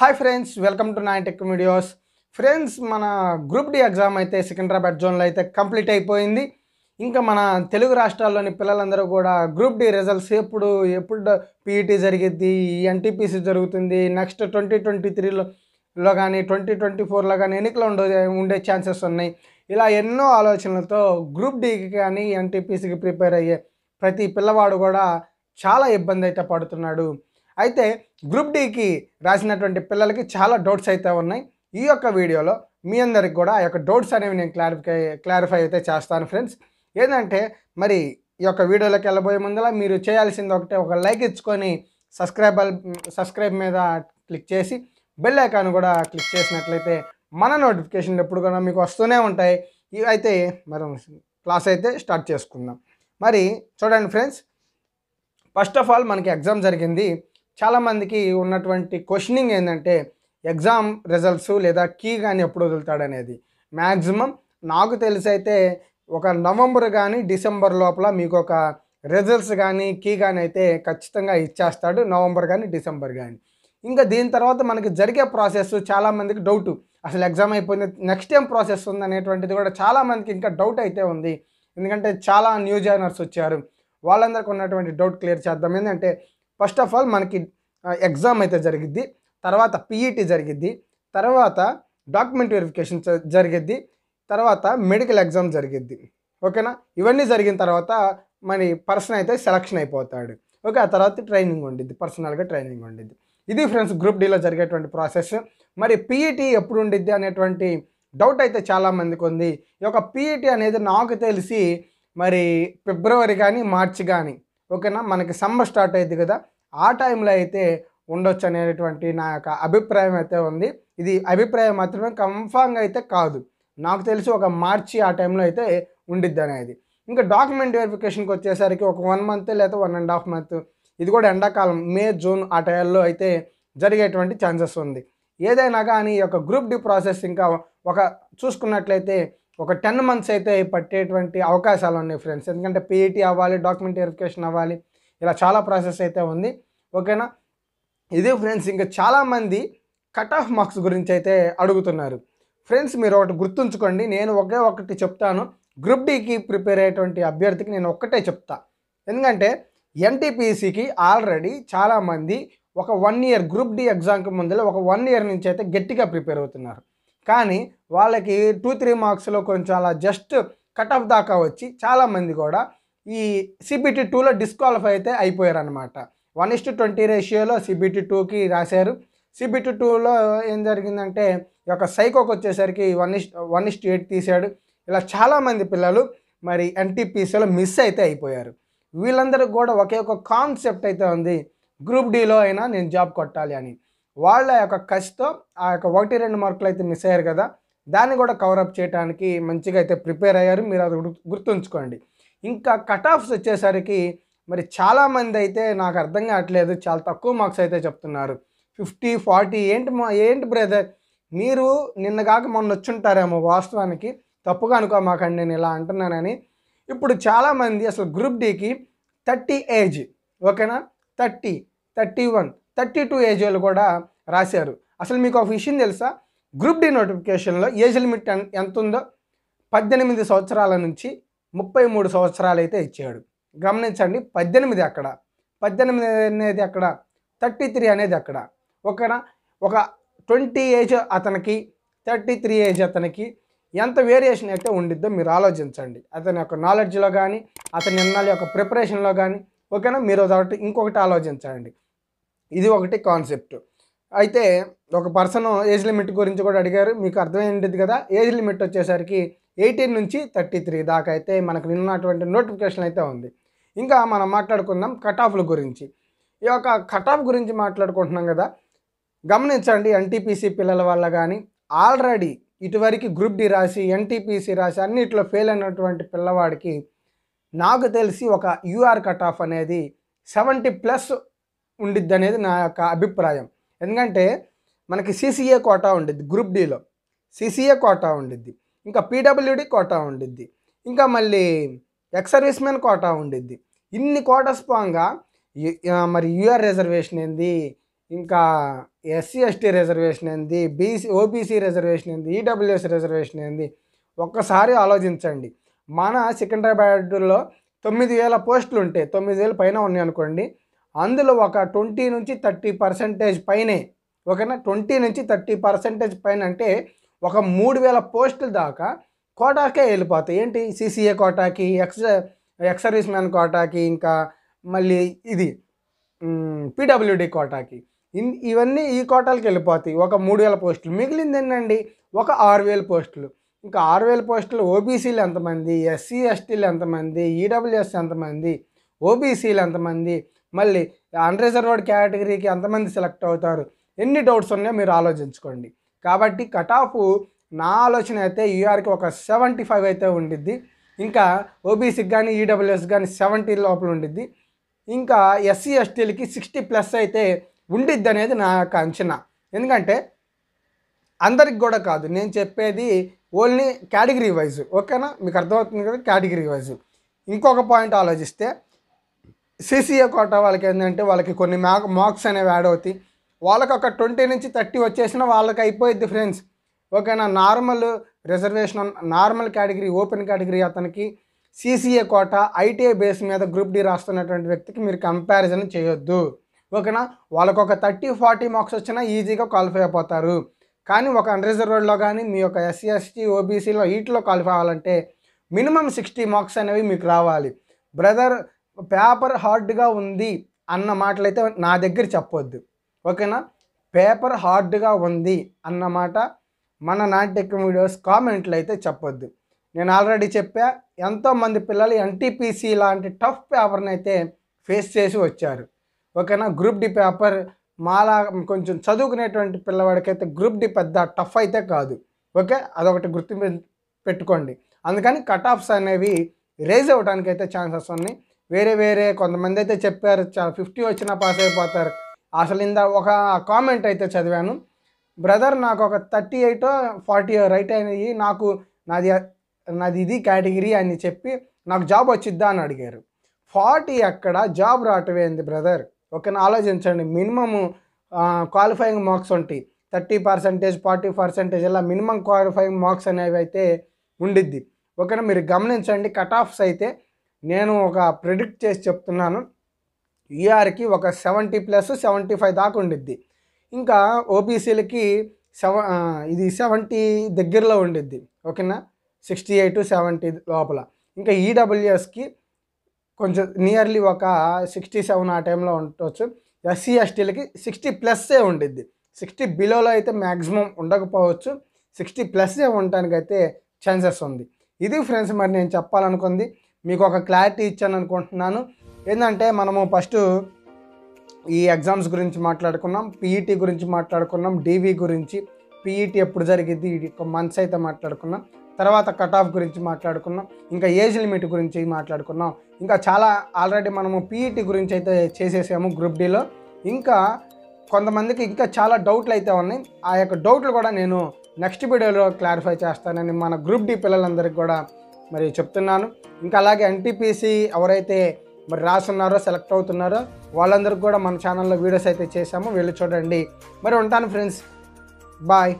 hi friends welcome to nine tech videos friends మన group D exam అయితే సికింద్రాబాద్ జోన్లో అయితే కంప్లీట్ అయిపోయింది ఇంకా మన తెలుగు రాష్ట్రాల్లోని పిల్లలందరూ కూడా గ్రూప్ డి రిజల్ట్స్ ఎప్పుడు ఎప్పుడు పీఈటీ e జరిగిద్ది ఎన్టీపీసీ జరుగుతుంది నెక్స్ట్ ట్వంటీ ట్వంటీ త్రీలో కానీ ట్వంటీ ట్వంటీ ఫోర్లో కానీ ఎన్నికలు ఉండే ఉండే ఛాన్సెస్ ఉన్నాయి ఇలా ఎన్నో ఆలోచనలతో గ్రూప్ డికి కానీ ఎన్టీపీసీకి ప్రిపేర్ అయ్యే ప్రతి పిల్లవాడు కూడా చాలా ఇబ్బంది అయితే పడుతున్నాడు అయితే గ్రూప్ డీకి రాసినటువంటి పిల్లలకి చాలా డౌట్స్ అయితే ఉన్నాయి ఈ యొక్క వీడియోలో మీ అందరికి కూడా ఆ యొక్క డౌట్స్ అనేవి నేను క్లారిఫై క్లారిఫై అయితే చేస్తాను ఫ్రెండ్స్ ఏంటంటే మరి ఈ యొక్క వీడియోలోకి వెళ్ళబోయే ముందర మీరు చేయాల్సింది ఒకటే ఒక లైక్ ఇచ్చుకొని సబ్స్క్రైబ్ సబ్స్క్రైబ్ మీద క్లిక్ చేసి బెల్ ఐకాన్ కూడా క్లిక్ చేసినట్లయితే మన నోటిఫికేషన్లు ఎప్పుడు కూడా మీకు వస్తూనే ఉంటాయి ఇవి అయితే మనం క్లాస్ అయితే స్టార్ట్ చేసుకుందాం మరి చూడండి ఫ్రెండ్స్ ఫస్ట్ ఆఫ్ ఆల్ మనకి ఎగ్జామ్ జరిగింది చాలామందికి ఉన్నటువంటి క్వశ్చనింగ్ ఏంటంటే ఎగ్జామ్ రిజల్ట్స్ లేదా కీ కానీ ఎప్పుడు వదులుతాడనేది మ్యాక్సిమం నాకు తెలిసి అయితే ఒక నవంబర్ కానీ డిసెంబర్ లోపల మీకు ఒక రిజల్ట్స్ కానీ కీ కానీ అయితే ఖచ్చితంగా ఇచ్చేస్తాడు నవంబర్ కానీ డిసెంబర్ కానీ ఇంకా దీని తర్వాత మనకి జరిగే ప్రాసెస్ చాలామందికి డౌట్ అసలు ఎగ్జామ్ అయిపోయింది నెక్స్ట్ ఏం ప్రాసెస్ ఉందనేటువంటిది కూడా చాలామందికి ఇంకా డౌట్ అయితే ఉంది ఎందుకంటే చాలా న్యూ జాయినర్స్ వచ్చారు వాళ్ళందరికీ ఉన్నటువంటి డౌట్ క్లియర్ చేద్దాం ఏంటంటే ఫస్ట్ ఆఫ్ ఆల్ మనకి ఎగ్జామ్ అయితే జరిగిద్ది తర్వాత పిఈటి జరిగిద్ది తర్వాత డాక్యుమెంట్ వెరిఫికేషన్ జరిగిద్ది తర్వాత మెడికల్ ఎగ్జామ్ జరిగిద్ది ఓకేనా ఇవన్నీ జరిగిన తర్వాత మరి పర్సన్ అయితే సెలక్షన్ అయిపోతాడు ఓకే ఆ తర్వాత ట్రైనింగ్ ఉండిద్ది పర్సనల్గా ట్రైనింగ్ ఉండిద్ది ఇది ఫ్రెండ్స్ గ్రూప్ డీలో జరిగేటువంటి ప్రాసెస్ మరి పీఈటీ ఎప్పుడు ఉండిద్ది అనేటువంటి డౌట్ అయితే చాలామందికి ఉంది ఈ యొక్క పిఈటి అనేది నాకు తెలిసి మరి ఫిబ్రవరి కానీ మార్చి కానీ ఓకేనా మనకి సమ్మర్ స్టార్ట్ అయింది కదా ఆ టైంలో అయితే ఉండొచ్చు అనేటువంటి నా యొక్క అభిప్రాయం అయితే ఉంది ఇది అభిప్రాయం మాత్రమే కన్ఫామ్గా అయితే కాదు నాకు తెలిసి ఒక మార్చి ఆ టైంలో అయితే ఉండిద్ది అనేది ఇంకా డాక్యుమెంట్ వెరిఫికేషన్కి వచ్చేసరికి ఒక వన్ మంత్ లేదా వన్ అండ్ హాఫ్ మంత్ ఇది కూడా ఎండాకాలం మే జూన్ ఆ టైంలో అయితే జరిగేటువంటి ఛాన్సెస్ ఉంది ఏదైనా కానీ ఈ యొక్క గ్రూప్ డి ప్రాసెస్ ఇంకా ఒక చూసుకున్నట్లయితే ఒక టెన్ మంత్స్ అయితే పట్టేటువంటి అవకాశాలు ఉన్నాయి ఫ్రెండ్స్ ఎందుకంటే పీఈటీ అవ్వాలి డాక్యుమెంట్ వెరిఫికేషన్ అవ్వాలి ఇలా చాలా ప్రాసెస్ అయితే ఉంది ఓకేనా ఇదే ఫ్రెండ్స్ ఇంకా చాలామంది కట్ ఆఫ్ మార్క్స్ గురించి అయితే అడుగుతున్నారు ఫ్రెండ్స్ మీరు ఒకటి గుర్తుంచుకోండి నేను ఒకే ఒకటి చెప్తాను గ్రూప్ డీకి ప్రిపేర్ అయ్యేటువంటి అభ్యర్థికి నేను ఒక్కటే చెప్తా ఎందుకంటే ఎన్టీపీసీకి ఆల్రెడీ చాలామంది ఒక వన్ ఇయర్ గ్రూప్ డి ఎగ్జామ్కి ముందర ఒక వన్ ఇయర్ నుంచి అయితే గట్టిగా ప్రిపేర్ అవుతున్నారు కానీ వాళ్ళకి టూ త్రీ మార్క్స్లో కొంచెం అలా జస్ట్ కట్ ఆఫ్ దాకా వచ్చి చాలామంది కూడా ఈ సిబిటీ టూలో డిస్క్వాలిఫై అయితే అయిపోయారనమాట వన్ ఇస్ టు ట్వంటీ రేషియోలో సిబిటీ టూకి రాశారు సిబిటీ టూలో ఏం జరిగిందంటే ఈ యొక్క సైకోకి వచ్చేసరికి one is one is eight తీశాడు ఇలా చాలామంది పిల్లలు మరి ఎన్టీపీసీలో మిస్ అయితే అయిపోయారు వీళ్ళందరికీ కూడా ఒకే ఒక కాన్సెప్ట్ అయితే ఉంది గ్రూప్ డీలో అయినా నేను జాబ్ కొట్టాలి అని వాళ్ళ యొక్క కసితో ఆ యొక్క ఒకటి రెండు మార్కులు అయితే మిస్ అయ్యారు కదా దాన్ని కూడా కవరప్ చేయడానికి మంచిగా అయితే ప్రిపేర్ అయ్యారు మీరు అది గుర్తుంచుకోండి ఇంకా కట్ ఆఫ్స్ వచ్చేసరికి మరి చాలామంది అయితే నాకు అర్థం కావట్లేదు చాలా తక్కువ మార్క్స్ అయితే చెప్తున్నారు ఫిఫ్టీ ఫార్టీ ఏంటి ఏంటి బ్రదర్ మీరు నిన్న కాక మొన్న వచ్చుంటారేమో వాస్తవానికి తప్పుగా అనుకోమాకండి నేను ఇలా అంటున్నానని ఇప్పుడు చాలామంది అసలు గ్రూప్ డికి థర్టీ ఏజ్ ఓకేనా thirty thirty one thirty two age వాళ్ళు కూడా రాశారు అసలు మీకు ఒక విషయం తెలుసా గ్రూప్ డి నోటిఫికేషన్లో ఏజ్ లిమిట్ ఎంత ఉందో పద్దెనిమిది సంవత్సరాల నుంచి ముప్పై మూడు సంవత్సరాలు అయితే ఇచ్చాడు గమనించండి పద్దెనిమిది అక్కడ పద్దెనిమిది అనేది అక్కడ థర్టీ త్రీ అనేది అక్కడ ఒక ఒక ట్వంటీ ఏజ్ అతనికి థర్టీ త్రీ ఏజ్ అతనికి ఎంత వేరియేషన్ అయితే ఉండిద్దో మీరు ఆలోచించండి అతని యొక్క నాలెడ్జ్లో కానీ అతని నిన్నల యొక్క ప్రిపరేషన్లో కానీ ఓకేనా మీరు ఒకటి ఇంకొకటి ఆలోచించండి ఇది ఒకటి కాన్సెప్ట్ అయితే ఒక పర్సన్ ఏజ్ లిమిట్ గురించి కూడా అడిగారు మీకు అర్థమైంది కదా ఏజ్ లిమిట్ వచ్చేసరికి ఎయిటీన్ నుంచి థర్టీ త్రీ దాకా అయితే మనకు నిన్నటువంటి నోటిఫికేషన్ అయితే ఉంది ఇంకా మనం మాట్లాడుకుందాం కట్ ఆఫ్ల గురించి ఈ యొక్క కట్ ఆఫ్ గురించి మాట్లాడుకుంటున్నాం కదా గమనించండి ఎన్టీపీసీ పిల్లల వల్ల కానీ ఆల్రెడీ ఇటువరకు గ్రూప్ డి రాసి ఎన్టీపీసీ రాసి అన్నిట్లో ఫెయిల్ అయినటువంటి పిల్లవాడికి నాకు తెలిసి ఒక యూఆర్ కట్ ఆఫ్ అనేది సెవెంటీ ప్లస్ ఉండిద్ది అనేది నా యొక్క అభిప్రాయం ఎందుకంటే మనకి సీసీఏ కోటా ఉండిద్ది గ్రూప్ డిలో సీసీఏ కోటా ఉండిద్ది ఇంకా పీడబ్ల్యూడి కోటా ఉండిద్ది ఇంకా మళ్ళీ ఎక్స్ సర్వీస్ మ్యాన్ కోటా ఉండిద్ది ఇన్ని కోటాస్ పోగా మరి యూఆర్ రిజర్వేషన్ ఏంది ఇంకా ఎస్సీ ఎస్టీ రిజర్వేషన్ ఏంది బీసీ ఓబీసీ రిజర్వేషన్ ఏంది ఈడబ్ల్యూఎస్ e రిజర్వేషన్ ఏంది ఒక్కసారి ఆలోచించండి మన సికింద్రాబాద్లో తొమ్మిది వేల పోస్టులు ఉంటాయి తొమ్మిది వేల పైన ఉన్నాయి అనుకోండి అందులో ఒక ట్వంటీ నుంచి థర్టీ పర్సెంటేజ్ పైనే ఓకేనా ట్వంటీ నుంచి థర్టీ పర్సెంటేజ్ పైన అంటే ఒక మూడు వేల పోస్టుల దాకా కోటాకే వెళ్ళిపోతాయి ఏంటి సిసిఏ కోటాకి ఎక్స్ ఎక్సర్వీస్ మ్యాన్ కోటాకి ఇంకా మళ్ళీ ఇది పీడబ్ల్యూడి కోటాకి ఇవన్నీ ఈ కోటాలకు వెళ్ళిపోతాయి ఒక మూడు వేల పోస్టులు మిగిలింది ఏంటండి ఒక ఆరు వేల పోస్టులు ఇంకా ఆరు వేల పోస్టులు ఓబీసీలు ఎంతమంది ఎస్సీ ఎస్టీలు ఎంతమంది ఈడబ్ల్యూఎస్ ఎంతమంది ఓబీసీలు ఎంతమంది మళ్ళీ అన్రిజర్వ్డ్ కేటగిరీకి ఎంతమంది సెలెక్ట్ అవుతారు ఎన్ని డౌట్స్ ఉన్నాయో మీరు ఆలోచించుకోండి కాబట్టి కటాఫ్ నా ఆలోచన అయితే యూఆర్కి e ఒక సెవెంటీ ఫైవ్ అయితే ఉండిద్ది ఇంకా ఓబీసీకి కానీ ఈడబ్ల్యూఎస్ కానీ సెవెంటీ లోపల ఉండిద్ది ఇంకా ఎస్సీ ఎస్టీలకి సిక్స్టీ ప్లస్ అయితే ఉండిద్ది అనేది నా యొక్క అంచనా ఎందుకంటే అందరికి కూడా కాదు నేను చెప్పేది ఓన్లీ కేటగిరీ వైజ్ ఓకేనా మీకు అర్థమవుతుంది కదా కేటగిరీ వైజ్ ఇంకొక పాయింట్ ఆలోచిస్తే సీసీఏ కోట వాళ్ళకి ఏంటంటే వాళ్ళకి కొన్ని మ్యాక్ మార్క్స్ అనేవి యాడ్ అవుతాయి వాళ్ళకి ఒక ట్వంటీ నుంచి థర్టీ వచ్చేసిన వాళ్ళకి అయిపోయిద్ది ఫ్రెండ్స్ ఓకేనా normal reservation normal category open category అతనికి సీసీఏ కోట ఐటీఐ బేస్ మీద గ్రూప్ డి రాస్తున్నటువంటి వ్యక్తికి మీరు కంపారిజన్ చేయొద్దు ఓకేనా వాళ్ళకు ఒక థర్టీ ఫార్టీ మార్క్స్ వచ్చినా ఈజీగా క్వాలిఫై అయిపోతారు కానీ ఒక అన్రిజర్వ్డ్లో కానీ మీ యొక్క ఎస్సీ ఎస్టీ ఓబీసీలో వీటిలో క్వాలిఫై అవ్వాలంటే మినిమం సిక్స్టీ మార్క్స్ అనేవి మీకు రావాలి బ్రదర్ పేపర్ హార్డ్గా ఉంది అన్న మాటలైతే నా దగ్గర చెప్పొద్దు ఓకేనా పేపర్ హార్డ్గా ఉంది అన్నమాట మన నాటకం వీడియోస్ కామెంట్లు అయితే చెప్పొద్దు నేను ఆల్రెడీ చెప్పా ఎంతోమంది పిల్లలు ఎన్టీపీసీ లాంటి టఫ్ పేపర్ని అయితే ఫేస్ చేసి వచ్చారు ఓకేనా గ్రూప్ డి పేపర్ మాలా కొంచెం చదువుకునేటువంటి పిల్లవాడికైతే గ్రూప్ డి పెద్ద టఫ్ అయితే కాదు ఓకే అదొకటి గుర్తు పెట్టుకోండి అందుకని కట్ ఆఫ్స్ అనేవి రేజ్ అవ్వడానికి అయితే ఛాన్సెస్ ఉన్నాయి వేరే వేరే కొంతమంది అయితే చెప్పారు ఫిఫ్టీ వచ్చినా పాస్ అయిపోతారు అసలు ఇందా ఒక కామెంట్ అయితే చదివాను బ్రదర్ నాకు ఒక థర్టీ ఎయిట్ ఫార్టీ రైట్ అయినాయి నాకు నాది నాది ఇది కేటగిరీ అని చెప్పి నాకు జాబ్ వచ్చిద్దా అని అడిగారు ఫార్టీ అక్కడ జాబ్ రావటమేంది బ్రదర్ ఓకేనా ఆలోచించండి మినిమమ్ క్వాలిఫైయింగ్ మార్క్స్ ఉంటాయి థర్టీ పర్సెంటేజ్ ఫార్టీ పర్సెంటేజ్ ఇలా మినిమం క్వాలిఫైయింగ్ మార్క్స్ అనేవి అయితే ఉండిద్ది ఓకేనా మీరు గమనించండి కట్ ఆఫ్స్ అయితే నేను ఒక ప్రిడిక్ట్ చేసి చెప్తున్నాను ఈఆర్కి e ఒక సెవెంటీ ప్లస్ సెవెంటీ ఫైవ్ దాకా ఉండిద్ది ఇంకా ఓబీసీలకి సెవ ఇది సెవెంటీ దగ్గరలో ఉండిద్ది ఓకేనా సిక్స్టీ ఎయిట్ సెవెంటీ లోపల ఇంకా ఈడబ్ల్యూఎస్కి e కొంచెం నియర్లీ ఒక సిక్స్టీ సెవెన్ ఆ టైంలో ఉండొచ్చు ఎస్సీ ఎస్టీలకి సిక్స్టీ ప్లస్సే ఉండిద్ది సిక్స్టీ బిలోలో అయితే మ్యాక్సిమం ఉండకపోవచ్చు సిక్స్టీ ప్లస్సే ఉండటానికైతే ఛాన్సెస్ ఉంది ఇది ఫ్రెండ్స్ మరి నేను చెప్పాలనుకుంది మీకు ఒక క్లారిటీ ఇచ్చాను అనుకుంటున్నాను ఏంటంటే మనము ఫస్ట్ ఈ ఎగ్జామ్స్ గురించి మాట్లాడుకున్నాం పీఈటీ e గురించి మాట్లాడుకున్నాం డీవీ గురించి పీఈటీ e ఎప్పుడు జరిగింది ఒక మంత్స్ అయితే మాట్లాడుకున్నాం తర్వాత కట్ ఆఫ్ గురించి మాట్లాడుకున్నాం ఇంకా ఏజ్ లిమిట్ గురించి మాట్లాడుకున్నాం ఇంకా చాలా ఆల్రెడీ మనము పీఈటీ e గురించి అయితే చేసేసాము గ్రూప్ డీలో ఇంకా కొంతమందికి ఇంకా చాలా డౌట్లు అయితే ఉన్నాయి ఆ యొక్క డౌట్లు కూడా నేను నెక్స్ట్ వీడియోలో క్లారిఫై చేస్తానని మన గ్రూప్ డి పిల్లలందరికీ కూడా మరి చెప్తున్నాను ఇంకా అలాగే ఎన్టీపీసీ ఎవరైతే మరి రాస్తున్నారో సెలెక్ట్ అవుతున్నారో వాళ్ళందరికీ కూడా మన ఛానల్లో వీడియోస్ అయితే చేశాము వెళ్ళి చూడండి మరి ఉంటాను ఫ్రెండ్స్ బాయ్